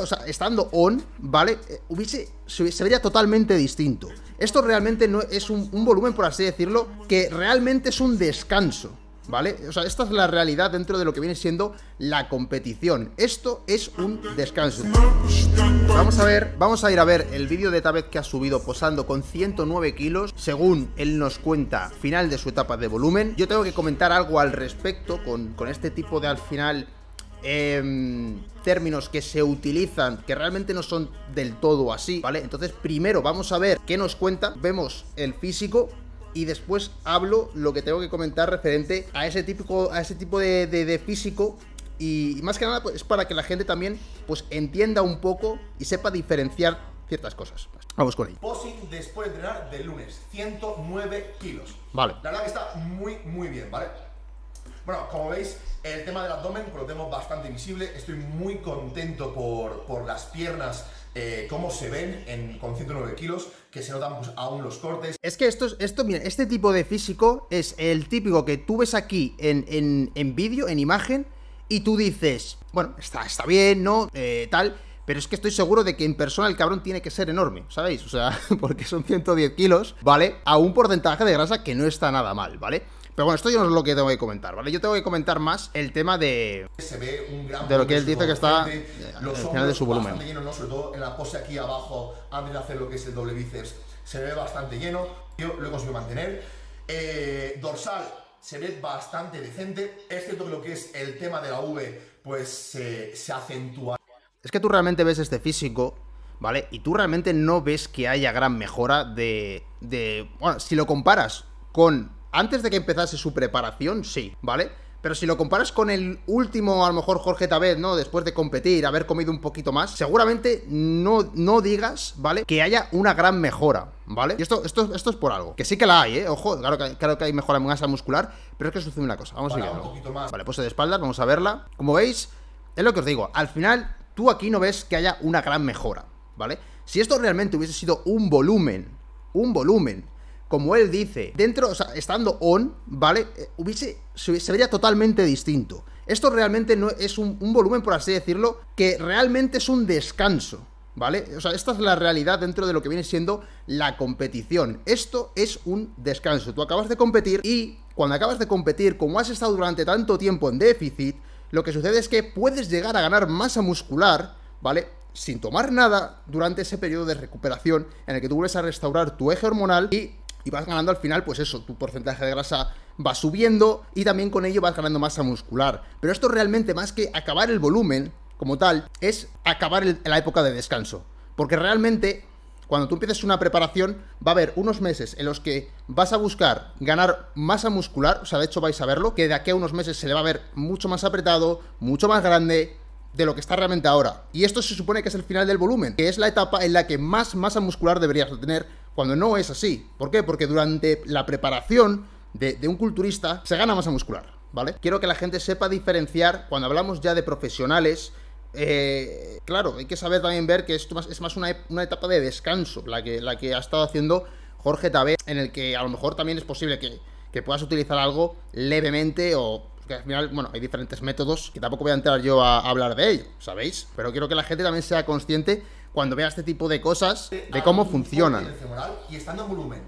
o sea, estando on, ¿vale? Eh, hubiese, se, vería totalmente distinto. Esto realmente no es un, volumen, por así decirlo, que realmente es un descanso, ¿vale? O sea, esta es la realidad dentro de lo que viene siendo la competición. Esto es un descanso. Vamos a ver, vamos a ir a ver el vídeo de Tabet que ha subido posando con 109 kilos, según él nos cuenta, final de su etapa de volumen. Yo tengo que comentar algo al respecto con, con este tipo de al final Em, términos que se utilizan que realmente no son del todo así, ¿vale? Entonces primero vamos a ver qué nos cuenta, vemos el físico y después hablo lo que tengo que comentar referente a ese, típico, a ese tipo de, físico y, más que nada pues, es para que la gente también pues entienda un poco y sepa diferenciar ciertas cosas. Vamos con ello. Posing después de entrenar de lunes, 109 kilos. Vale. La verdad que está muy, muy bien, ¿vale? Bueno, como veis, el tema del abdomen lo tenemos bastante invisible. Estoy muy contento por, por las piernas eh, cómo se ven en, con 109 kilos, que se notan pues, aún los cortes. Es que esto, esto, mira, este tipo de físico es el típico que tú ves aquí en, en, vídeo, en imagen, y tú dices, bueno, está, está bien, ¿no? Eh, tal. Pero es que estoy seguro de que en persona el cabrón tiene que ser enorme, ¿sabéis? O sea, porque son 110 kilos, ¿vale? A un porcentaje de grasa que no está nada mal, ¿vale? Pero bueno, esto yo no es lo que tengo que comentar, ¿vale? Yo tengo que comentar más el tema de. Se ve un gran de lo que él dice que está al final de su volumen. Lleno, ¿no? Sobre todo en la pose aquí abajo, antes de hacer lo que es el doble bíceps, se ve bastante lleno. Yo lo he conseguido mantener. Eh, dorsal se ve bastante decente. Es que lo que es el tema de la V, pues se acentúa. Es que tú realmente ves este físico ¿vale? Y tú realmente no ves que haya gran mejora de. de bueno, si lo comparas con antes de que empezase su preparación, sí, ¿vale? Pero si lo comparas con el último, a lo mejor Jorge Tabet, ¿no? Después de competir, haber comido un poquito más, seguramente no, no digas, ¿vale? Que haya una gran mejora, ¿vale? Y esto, esto, esto es por algo. Que sí que la hay, ¿eh? Ojo, claro que, claro que hay mejora en masa muscular, pero es que sucede una cosa. Vamos a ver. Vale, pose de espaldas, vamos a verla. Como veis, es lo que os digo. Al final, tú aquí no ves que haya una gran mejora, ¿vale? Si esto realmente hubiese sido un volumen, un volumen como él dice, dentro, o sea, estando on, ¿vale? Eh, hubiese, se, vería totalmente distinto. Esto realmente no es un, un, volumen, por así decirlo, que realmente es un descanso, ¿vale? O sea, esta es la realidad dentro de lo que viene siendo la competición. Esto es un descanso. Tú acabas de competir y cuando acabas de competir, como has estado durante tanto tiempo en déficit, lo que sucede es que puedes llegar a ganar masa muscular, ¿vale? Sin tomar nada durante ese periodo de recuperación en el que tú vuelves a restaurar tu eje hormonal y y vas ganando al final, pues eso, tu porcentaje de grasa va subiendo y también con ello vas ganando masa muscular. Pero esto realmente, más que acabar el volumen como tal, es acabar la época de descanso. Porque realmente, cuando tú empieces una preparación, va a haber unos meses en los que vas a buscar ganar masa muscular, o sea, de hecho vais a verlo, que de aquí a unos meses se le va a ver mucho más apretado, mucho más grande, de lo que está realmente ahora. Y esto se supone que es el final del volumen, que es la etapa en la que más masa muscular deberías tener cuando no es así. ¿Por qué? Porque durante la preparación de, un culturista se gana masa muscular, ¿vale? Quiero que la gente sepa diferenciar cuando hablamos ya de profesionales. Eh, claro, hay que saber también ver que esto es más una, etapa de descanso, la que, ha estado haciendo Jorge Tabé, en el que a lo mejor también es posible que, puedas utilizar algo levemente o que al final, bueno, hay diferentes métodos que tampoco voy a entrar yo a hablar de ello, ¿sabéis? Pero quiero que la gente también sea consciente cuando vea este tipo de cosas, de cómo funcionan. Y estando en volumen,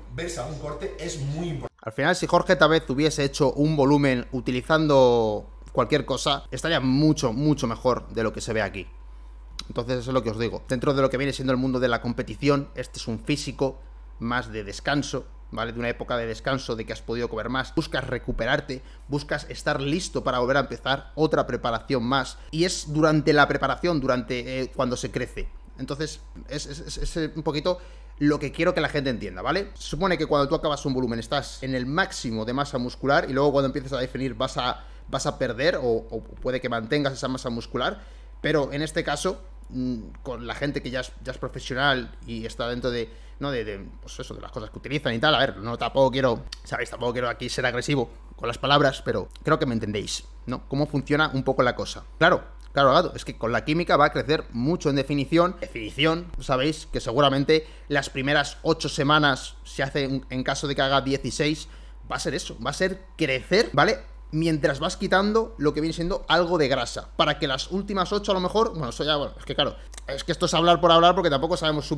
un corte es muy importante. Al final, si Jorge Tabez hubiese hecho un volumen utilizando cualquier cosa, estaría mucho, mucho mejor de lo que se ve aquí. Entonces, eso es lo que os digo. Dentro de lo que viene siendo el mundo de la competición, este es un físico más de descanso, ¿vale? De una época de descanso, de que has podido comer más, buscas recuperarte, buscas estar listo para volver a empezar otra preparación más. Y es durante la preparación, durante eh, cuando se crece. Entonces, es, un poquito lo que quiero que la gente entienda, ¿vale? Se supone que cuando tú acabas un volumen estás en el máximo de masa muscular y luego cuando empiezas a definir vas a, vas a perder o, puede que mantengas esa masa muscular, pero en este caso mm, con la gente que ya es, ya es profesional y está dentro de, ¿no? De, de, pues eso, de las cosas que utilizan y tal. A ver, no tampoco quiero, sabéis, tampoco quiero aquí ser agresivo con las palabras, pero creo que me entendéis, ¿no? Cómo funciona un poco la cosa. Claro, Claro, es que con la química va a crecer mucho en definición. Definición, sabéis que seguramente las primeras 8 semanas, se hace en caso de que haga 16, va a ser eso, va a ser crecer, ¿vale? Mientras vas quitando lo que viene siendo algo de grasa. Para que las últimas 8 a lo mejor. Bueno, eso ya, bueno, es que claro. Es que esto es hablar por hablar porque tampoco sabemos su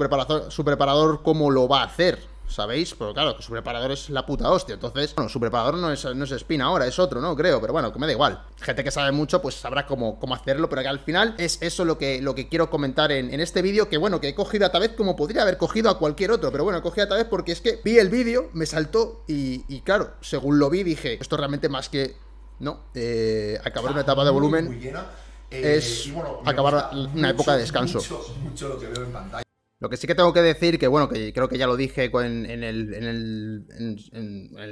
preparador cómo lo va a hacer sabéis, pero claro, que su preparador es la puta hostia. Entonces, bueno, su preparador no es, no es Spin ahora, es otro, ¿no? Creo, pero bueno, que me da igual. Gente que sabe mucho, pues sabrá cómo, cómo hacerlo, pero que al final es eso lo que, lo que quiero comentar en, este vídeo, que bueno, que he cogido a vez como podría haber cogido a cualquier otro, pero bueno, he cogido a vez porque es que vi el vídeo, me saltó y, claro, según lo vi dije, esto realmente más que... No, eh, acabar una etapa de volumen... Eh, es acabar una época de descanso. mucho lo que veo en pantalla. Lo que sí que tengo que decir, que bueno, que creo que ya lo dije en, el,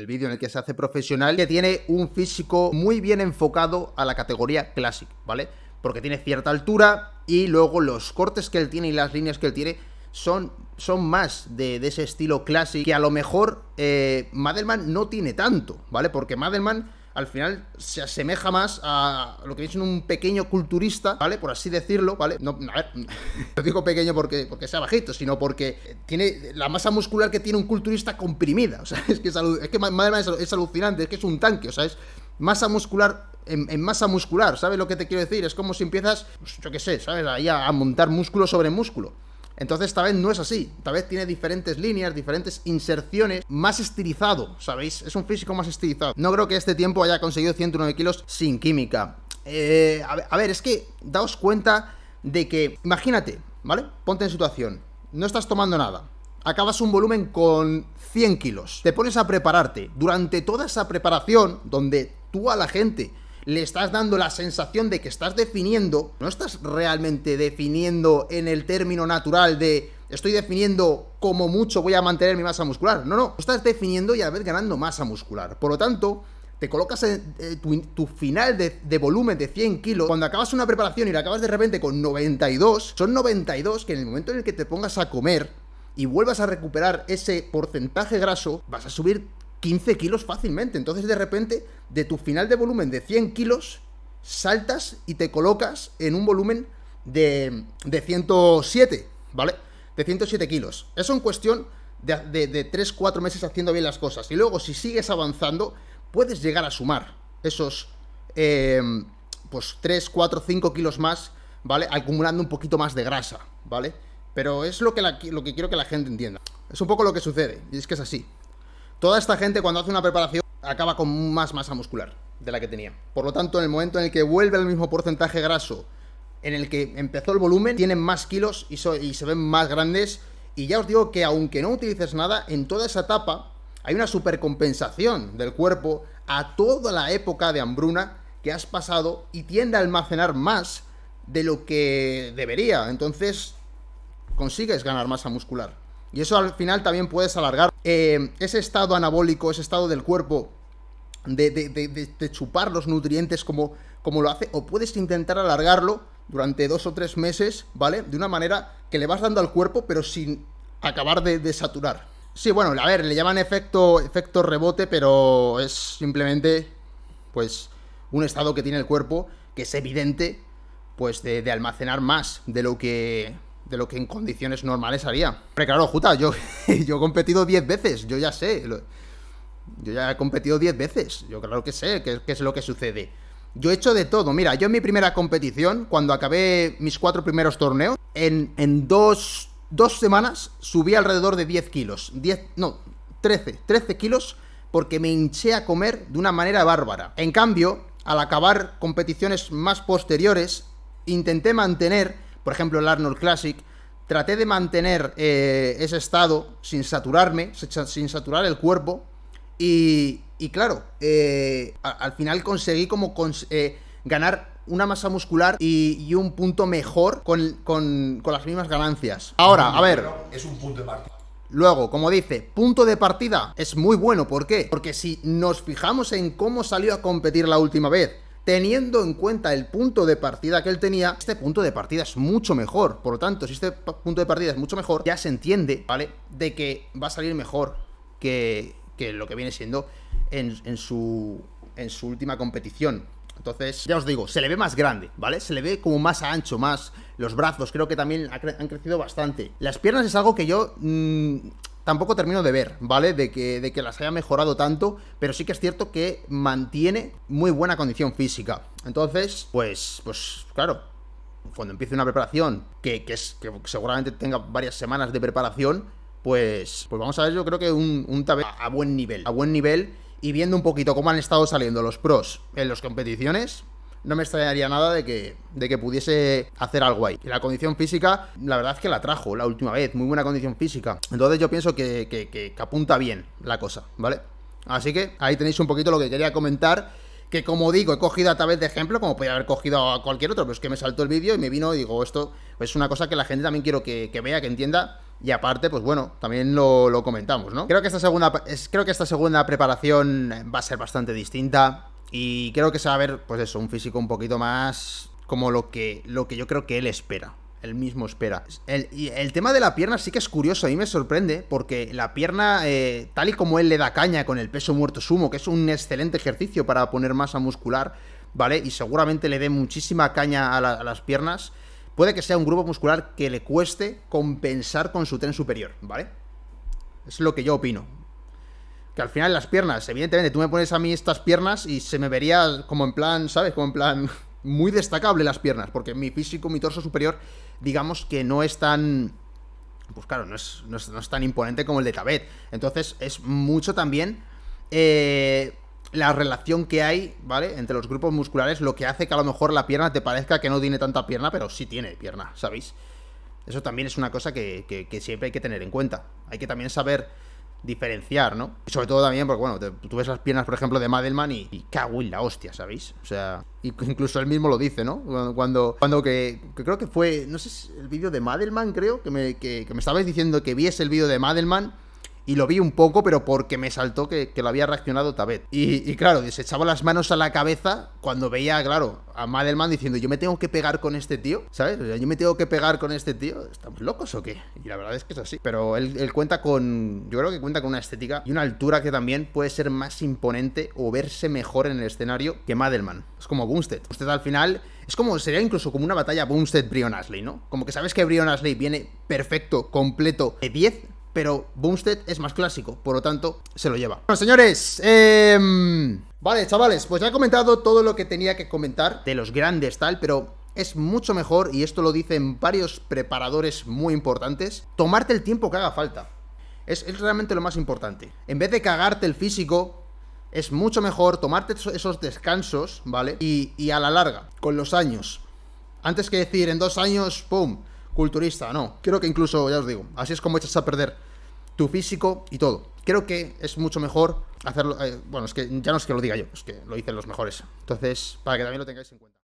vídeo en el que se hace profesional, que tiene un físico muy bien enfocado a la categoría Classic, ¿vale? Porque tiene cierta altura y luego los cortes que él tiene y las líneas que él tiene son, son más de, ese estilo Classic que a lo mejor eh, Madelman no tiene tanto, ¿vale? Porque Madelman al final se asemeja más a lo que dicen un pequeño culturista, ¿vale? Por así decirlo, ¿vale? No, a digo pequeño porque, porque sea bajito, sino porque tiene la masa muscular que tiene un culturista comprimida. O sea, es que es, es que madre alucinante, es que es un tanque, o sea, es masa muscular en, masa muscular, ¿sabes lo que te quiero decir? Es como si empiezas, pues, yo qué sé, ¿sabes? Ahí a montar músculo sobre músculo. Entonces, esta vez no es así. Esta vez tiene diferentes líneas, diferentes inserciones, más estilizado, ¿sabéis? Es un físico más estilizado. No creo que este tiempo haya conseguido 109 kilos sin química. Eh, a ver, es que daos cuenta de que, imagínate, ¿vale? Ponte en situación, no estás tomando nada, acabas un volumen con 100 kilos, te pones a prepararte, durante toda esa preparación, donde tú a la gente le estás dando la sensación de que estás definiendo, no estás realmente definiendo en el término natural de estoy definiendo como mucho voy a mantener mi masa muscular. No, no, estás definiendo y a la vez ganando masa muscular. Por lo tanto, te colocas en, eh, tu, final de, de, volumen de 100 kilos, cuando acabas una preparación y la acabas de repente con 92, son 92 que en el momento en el que te pongas a comer y vuelvas a recuperar ese porcentaje graso, vas a subir 15 kilos fácilmente. Entonces de repente de tu final de volumen de 100 kilos, saltas y te colocas en un volumen de, de 107, ¿vale? De 107 kilos. Eso en cuestión de, de, 3-4 meses haciendo bien las cosas. Y luego, si sigues avanzando, puedes llegar a sumar esos eh, pues 3, 4, 5 kilos más, ¿vale? Acumulando un poquito más de grasa, ¿vale? Pero es lo que, lo que quiero que la gente entienda. Es un poco lo que sucede, y es que es así. Toda esta gente cuando hace una preparación acaba con más masa muscular de la que tenía. Por lo tanto, en el momento en el que vuelve al mismo porcentaje graso en el que empezó el volumen, tienen más kilos y, y se ven más grandes. Y ya os digo que aunque no utilices nada, en toda esa etapa hay una supercompensación del cuerpo a toda la época de hambruna que has pasado y tiende a almacenar más de lo que debería. Entonces consigues ganar masa muscular. Y eso al final también puedes alargar. Eh, ese estado anabólico, ese estado del cuerpo de, chupar los nutrientes como, como lo hace, o puedes intentar alargarlo durante dos o tres meses, ¿vale? De una manera que le vas dando al cuerpo, pero sin acabar de, saturar. Sí, bueno, a ver, le llaman efecto, efecto rebote, pero es simplemente, pues, un estado que tiene el cuerpo que es evidente, pues, de almacenar más de lo que de lo que en condiciones normales haría. Pero claro, Juta, yo, yo he competido 10 veces, yo ya sé. Yo ya he competido 10 veces, yo claro que sé qué es lo que sucede. Yo he hecho de todo. Mira, yo en mi primera competición, cuando acabé mis cuatro primeros torneos, en, en dos, dos, semanas subí alrededor de 10 kilos. 10, no, 13, 13 kilos porque me hinché a comer de una manera bárbara. En cambio, al acabar competiciones más posteriores, intenté mantener por ejemplo el Arnold Classic, traté de mantener eh, ese estado sin saturarme, sin saturar el cuerpo. Y, claro, eh, al final conseguí como eh, ganar una masa muscular y, un punto mejor con, con, las mismas ganancias. Ahora, a ver. Es un punto de partida. Luego, como dice, punto de partida es muy bueno. ¿Por qué? Porque si nos fijamos en cómo salió a competir la última vez, teniendo en cuenta el punto de partida que él tenía, este punto de partida es mucho mejor. Por lo tanto, si este punto de partida es mucho mejor, ya se entiende, ¿vale? De que va a salir mejor que, lo que viene siendo en, su, en su última competición. Entonces, ya os digo, se le ve más grande, ¿vale? Se le ve como más ancho, más los brazos, creo que también han crecido bastante. Las piernas es algo que yo mm, tampoco termino de ver, ¿vale? De que, de que las haya mejorado tanto, pero sí que es cierto que mantiene muy buena condición física. Entonces, pues, pues claro, cuando empiece una preparación, que, es, que seguramente tenga varias semanas de preparación, pues, pues vamos a ver, yo creo que un, un a buen nivel, a buen nivel, y viendo un poquito cómo han estado saliendo los pros en las competiciones, no me extrañaría nada de que, de que pudiese hacer algo ahí. Y la condición física, la verdad es que la trajo la última vez, muy buena condición física. Entonces yo pienso que, que, apunta bien la cosa, ¿vale? Así que ahí tenéis un poquito lo que quería comentar que como digo, he cogido a través de ejemplo, como podía haber cogido a cualquier otro, pero es que me saltó el vídeo y me vino y digo, esto es una cosa que la gente también quiero que, vea, que entienda. Y aparte, pues bueno, también lo, lo comentamos, ¿no? Creo que, esta segunda, creo que esta segunda preparación va a ser bastante distinta. Y creo que se va a ver, pues eso, un físico un poquito más como lo que, lo que yo creo que él espera. Él mismo espera. El, y el tema de la pierna sí que es curioso, a mí me sorprende, porque la pierna, eh, tal y como él le da caña con el peso muerto sumo, que es un excelente ejercicio para poner masa muscular, ¿vale? Y seguramente le dé muchísima caña a las piernas, puede que sea un grupo muscular que le cueste compensar con su tren superior, ¿vale? Es lo que yo opino que al final las piernas, evidentemente, tú me pones a mí estas piernas y se me vería como en plan, ¿sabes? Como en plan muy destacable las piernas, porque mi físico, mi torso superior, digamos que no es tan... Pues claro, no es, tan imponente como el de Tabet. Entonces es mucho también... Eh, la relación que hay, ¿vale? Entre los grupos musculares, lo que hace que a lo mejor la pierna te parezca que no tiene tanta pierna, pero sí tiene pierna, ¿sabéis? Eso también es una cosa que siempre hay que tener en cuenta. Hay que también saber diferenciar, ¿no? Y sobre todo también porque, bueno, tú ves las piernas, por ejemplo, de Madelman y, y, cago la hostia, ¿sabéis? O sea, incluso él mismo lo dice, ¿no? Cuando, cuando que, creo que fue, no sé, si el vídeo de Madelman, creo, que me, que, que me estabais diciendo que viese el vídeo de Madelman y lo vi un poco, pero porque me saltó que, lo había reaccionado Tabet. Y, y, claro, se echaba las manos a la cabeza cuando veía, claro, a Madelman diciendo, yo me tengo que pegar con este tío, ¿sabes? Yo me tengo que pegar con este tío, ¿estamos locos o qué? Y la verdad es que es así. Pero él, cuenta con, yo creo que cuenta con una estética y una altura que también puede ser más imponente o verse mejor en el escenario que Madelman. Es como Boomstead. Usted al final... Es como, sería incluso como una batalla Boomstead-Brion Ashley, ¿no? Como que sabes que Brion Ashley viene perfecto, completo, de 10, pero Boomstead es más clásico, por lo tanto, se lo lleva. Bueno, señores, em, Vale, chavales, pues ya he comentado todo lo que tenía que comentar de los grandes tal, pero es mucho mejor, y esto lo dicen varios preparadores muy importantes, tomarte el tiempo que haga falta. Es, realmente lo más importante. En vez de cagarte el físico, es mucho mejor tomarte esos descansos, ¿vale? Y, y, a la larga, con los años. Antes que decir en dos años, ¡pum! Culturista, no. Creo que incluso, ya os digo, así es como echas a perder tu físico y todo. Creo que es mucho mejor hacerlo. Eh, bueno, es que ya no es que lo diga yo, es que lo dicen los mejores. Entonces, para que también lo tengáis en cuenta.